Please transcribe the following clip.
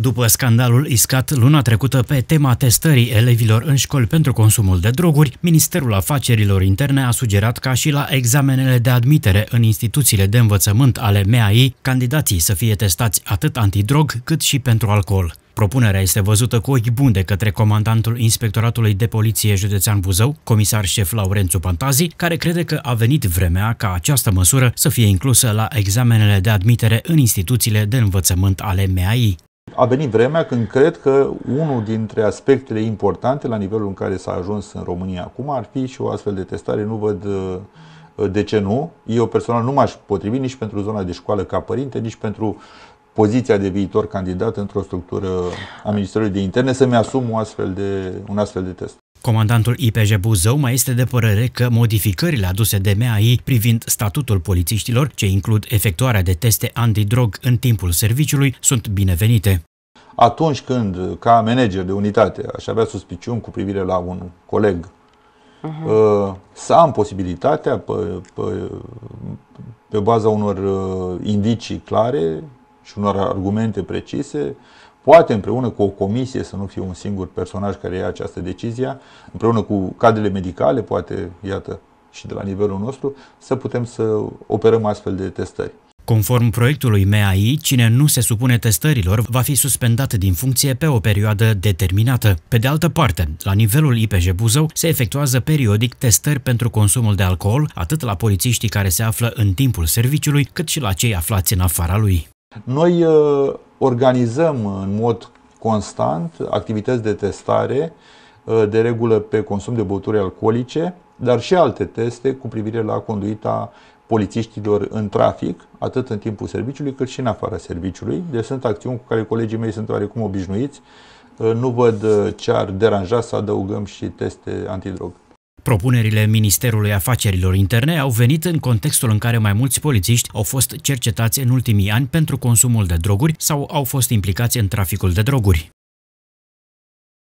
După scandalul iscat luna trecută pe tema testării elevilor în școli pentru consumul de droguri, Ministerul Afacerilor Interne a sugerat ca și la examenele de admitere în instituțiile de învățământ ale MAI, candidații să fie testați atât antidrog cât și pentru alcool. Propunerea este văzută cu ochi buni de către comandantul Inspectoratului de Poliție Județean Buzău, comisar șef Laurențu Pantazi, care crede că a venit vremea ca această măsură să fie inclusă la examenele de admitere în instituțiile de învățământ ale MAI. A venit vremea când cred că unul dintre aspectele importante la nivelul în care s-a ajuns în România acum ar fi și o astfel de testare. Nu văd uh, de ce nu. Eu personal nu m-aș potrivi nici pentru zona de școală ca părinte, nici pentru poziția de viitor candidat într-o structură a Ministerului de Interne să-mi asum o astfel de, un astfel de test. Comandantul IPJ Buzău mai este de părere că modificările aduse de MAI privind statutul polițiștilor, ce includ efectuarea de teste antidrog în timpul serviciului, sunt binevenite. Atunci când, ca manager de unitate, aș avea suspiciuni cu privire la un coleg, uh-huh. să am posibilitatea, pe, pe, pe baza unor uh, indicii clare și unor argumente precise, poate împreună cu o comisie să nu fie un singur personaj care ia această decizie, împreună cu cadrele medicale, poate, iată, și de la nivelul nostru, să putem să operăm astfel de testări. Conform proiectului MEAI, cine nu se supune testărilor va fi suspendat din funcție pe o perioadă determinată. Pe de altă parte, la nivelul IPJ Buzău se efectuează periodic testări pentru consumul de alcool, atât la polițiștii care se află în timpul serviciului, cât și la cei aflați în afara lui. Noi uh, Organizăm în mod constant activități de testare, uh, de regulă pe consum de băuturi alcoolice, dar și alte teste cu privire la conduita polițiștilor în trafic, atât în timpul serviciului cât și în afara serviciului. Deci sunt acțiuni cu care colegii mei sunt oarecum obișnuiți. Uh, nu văd uh, ce ar deranja să adăugăm și teste antidrog. Propunerile Ministerului Afacerilor Interne au venit în contextul în care mai mulți polițiști au fost cercetați în ultimii ani pentru consumul de droguri sau au fost implicați în traficul de droguri.